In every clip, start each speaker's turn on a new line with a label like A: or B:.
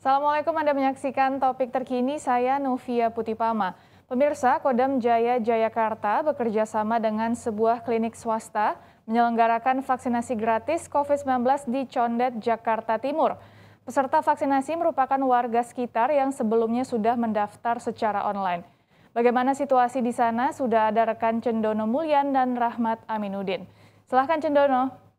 A: Assalamualaikum Anda menyaksikan topik terkini saya Novia Putipama. Pemirsa Kodam Jaya Jayakarta bekerja sama dengan sebuah klinik swasta menyelenggarakan vaksinasi gratis COVID-19 di Condet, Jakarta Timur. Peserta vaksinasi merupakan warga sekitar yang sebelumnya sudah mendaftar secara online. Bagaimana situasi di sana? Sudah ada rekan Cendono Mulyan dan Rahmat Aminuddin. Silahkan Cendono.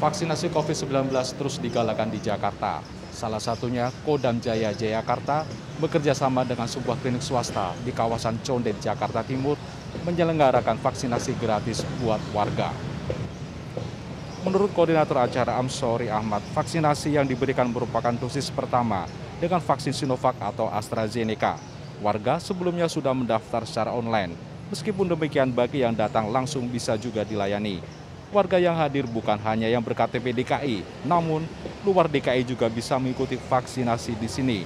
B: vaksinasi COVID-19 terus digalakan di Jakarta. Salah satunya Kodam Jaya Jayakarta bekerja sama dengan sebuah klinik swasta di kawasan Condet, Jakarta Timur menyelenggarakan vaksinasi gratis buat warga. Menurut koordinator acara Amsori Ahmad, vaksinasi yang diberikan merupakan dosis pertama dengan vaksin Sinovac atau AstraZeneca. Warga sebelumnya sudah mendaftar secara online. Meskipun demikian, bagi yang datang langsung bisa juga dilayani warga yang hadir bukan hanya yang berKTP DKI, namun luar DKI juga bisa mengikuti vaksinasi di sini.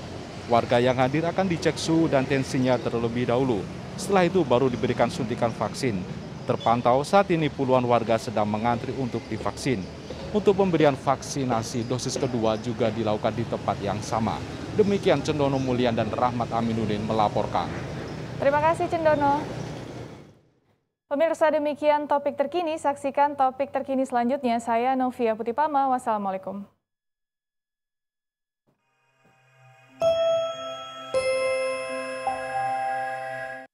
B: Warga yang hadir akan dicek suhu dan tensinya terlebih dahulu. Setelah itu baru diberikan suntikan vaksin. Terpantau saat ini puluhan warga sedang mengantri untuk divaksin. Untuk pemberian vaksinasi dosis kedua juga dilakukan di tempat yang sama. Demikian Cendono Mulian dan Rahmat Aminuddin melaporkan.
A: Terima kasih Cendono. Pemirsa demikian topik terkini, saksikan topik terkini selanjutnya. Saya Novia Putipama, wassalamualaikum.